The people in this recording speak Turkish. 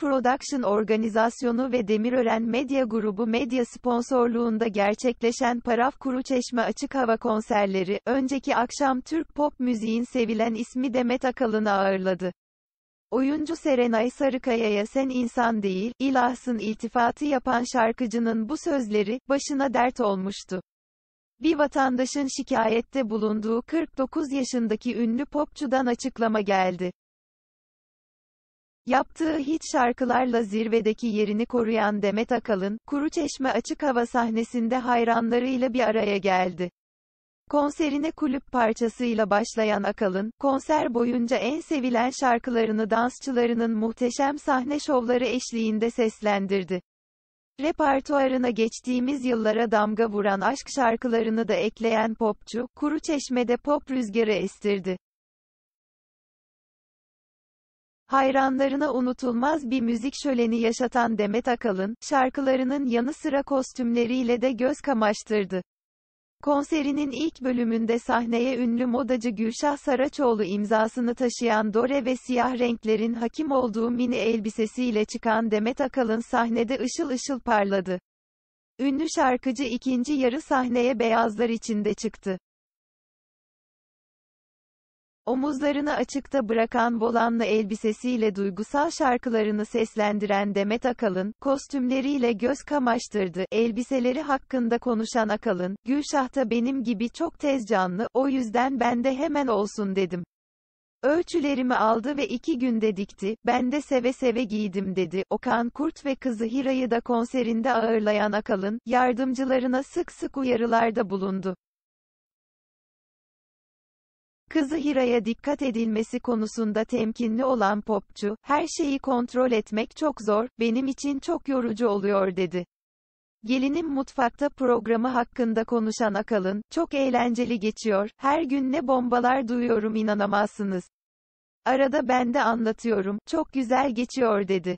Production Organizasyonu ve Demirören Medya Grubu medya sponsorluğunda gerçekleşen Paraf Kuru Çeşme Açık Hava konserleri, önceki akşam Türk pop müziğin sevilen ismi Demet Akalın'ı ağırladı. Oyuncu Serenay Sarıkaya'ya sen insan değil, ilahsın iltifatı yapan şarkıcının bu sözleri, başına dert olmuştu. Bir vatandaşın şikayette bulunduğu 49 yaşındaki ünlü popçudan açıklama geldi. Yaptığı hit şarkılarla zirvedeki yerini koruyan Demet Akalın, Kuru Çeşme açık hava sahnesinde hayranlarıyla bir araya geldi. Konserine kulüp parçasıyla başlayan Akalın, konser boyunca en sevilen şarkılarını dansçılarının muhteşem sahne şovları eşliğinde seslendirdi. Repertuarına geçtiğimiz yıllara damga vuran aşk şarkılarını da ekleyen popçu, Çeşme'de pop rüzgarı estirdi. Hayranlarına unutulmaz bir müzik şöleni yaşatan Demet Akalın, şarkılarının yanı sıra kostümleriyle de göz kamaştırdı. Konserinin ilk bölümünde sahneye ünlü modacı Gülşah Saraçoğlu imzasını taşıyan dore ve siyah renklerin hakim olduğu mini elbisesiyle çıkan Demet Akalın sahnede ışıl ışıl parladı. Ünlü şarkıcı ikinci yarı sahneye beyazlar içinde çıktı. Omuzlarını açıkta bırakan bolanlı elbisesiyle duygusal şarkılarını seslendiren Demet Akalın, kostümleriyle göz kamaştırdı. Elbiseleri hakkında konuşan Akalın, Gülşah'ta benim gibi çok tez canlı, o yüzden ben de hemen olsun dedim. Ölçülerimi aldı ve iki günde dikti, ben de seve seve giydim dedi. Okan Kurt ve kızı Hira'yı da konserinde ağırlayan Akalın, yardımcılarına sık sık uyarılarda bulundu. Kızı Hira'ya dikkat edilmesi konusunda temkinli olan popçu, her şeyi kontrol etmek çok zor, benim için çok yorucu oluyor dedi. Gelinim Mutfakta programı hakkında konuşan Akalın, çok eğlenceli geçiyor, her gün ne bombalar duyuyorum inanamazsınız. Arada ben de anlatıyorum, çok güzel geçiyor dedi.